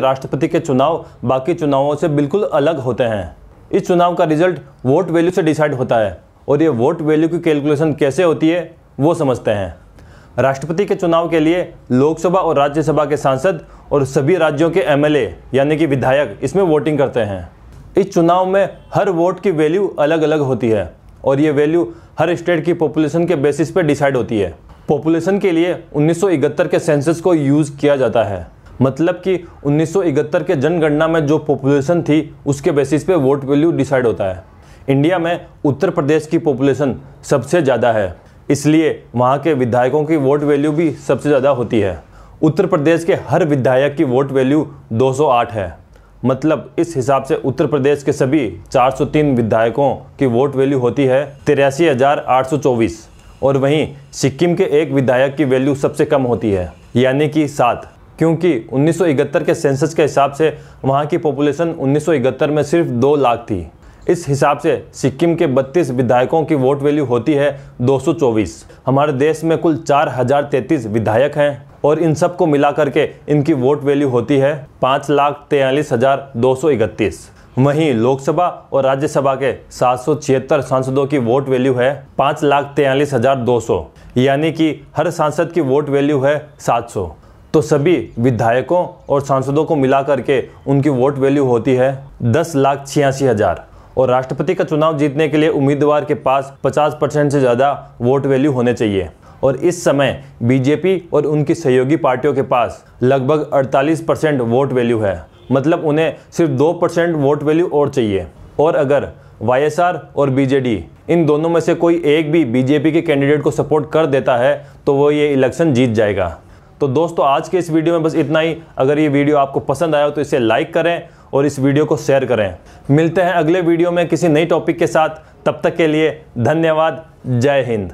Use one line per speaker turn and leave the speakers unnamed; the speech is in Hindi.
राष्ट्रपति के चुनाव बाकी चुनावों से बिल्कुल अलग होते हैं इस चुनाव का रिजल्ट वोट वैल्यू से डिसाइड होता है और ये वोट वैल्यू की कैलकुलेशन कैसे होती है वो समझते हैं राष्ट्रपति के चुनाव के लिए लोकसभा और राज्यसभा के सांसद और सभी राज्यों के एमएलए यानी कि विधायक इसमें वोटिंग करते हैं इस चुनाव में हर वोट की वैल्यू अलग अलग होती है और ये वैल्यू हर स्टेट की पॉपुलेशन के बेसिस पर डिसाइड होती है पॉपुलेशन के लिए 1971 के सेंसस को यूज़ किया जाता है मतलब कि 1971 के जनगणना में जो पॉपुलेशन थी उसके बेसिस पे वोट वैल्यू डिसाइड होता है इंडिया में उत्तर प्रदेश की पॉपुलेशन सबसे ज़्यादा है इसलिए वहाँ के विधायकों की वोट वैल्यू भी सबसे ज़्यादा होती है उत्तर प्रदेश के हर विधायक की वोट वैल्यू 208 है मतलब इस हिसाब से उत्तर प्रदेश के सभी 403 विधायकों की वोट वैल्यू होती है तिरासी और वहीं सिक्किम के एक विधायक की वैल्यू सबसे कम होती है यानी कि सात क्योंकि 1971 के सेंसस के हिसाब से वहाँ की पॉपुलेशन 1971 में सिर्फ दो लाख थी इस हिसाब से सिक्किम के 32 विधायकों की वोट वैल्यू होती है 224। हमारे देश में कुल तैतीस विधायक हैं और इन सबको मिला करके इनकी वोट वैल्यू होती है पाँच लाख तेयलिस हज़ार दो सौ इकतीस वहीं लोकसभा और राज्यसभा के सात सौ छिहत्तर सांसदों की वोट वैल्यू है पाँच लाख तेयलिस हज़ार दो सौ यानी कि हर सांसद की वोट वैल्यू है सात सौ तो सभी विधायकों और सांसदों को मिला करके उनकी वोट वैल्यू होती है दस लाख छियासी हज़ार और राष्ट्रपति का चुनाव जीतने के लिए उम्मीदवार के पास 50 परसेंट से ज़्यादा वोट वैल्यू होने चाहिए और इस समय बीजेपी और उनकी सहयोगी पार्टियों के पास लगभग 48 परसेंट वोट वैल्यू है मतलब उन्हें सिर्फ दो परसेंट वोट वैल्यू और चाहिए और अगर वाईएसआर और बीजेडी इन दोनों में से कोई एक भी बीजेपी के कैंडिडेट को सपोर्ट कर देता है तो वो ये इलेक्शन जीत जाएगा तो दोस्तों आज के इस वीडियो में बस इतना ही अगर ये वीडियो आपको पसंद आया हो तो इसे लाइक करें और इस वीडियो को शेयर करें मिलते हैं अगले वीडियो में किसी नई टॉपिक के साथ तब तक के लिए धन्यवाद जय हिंद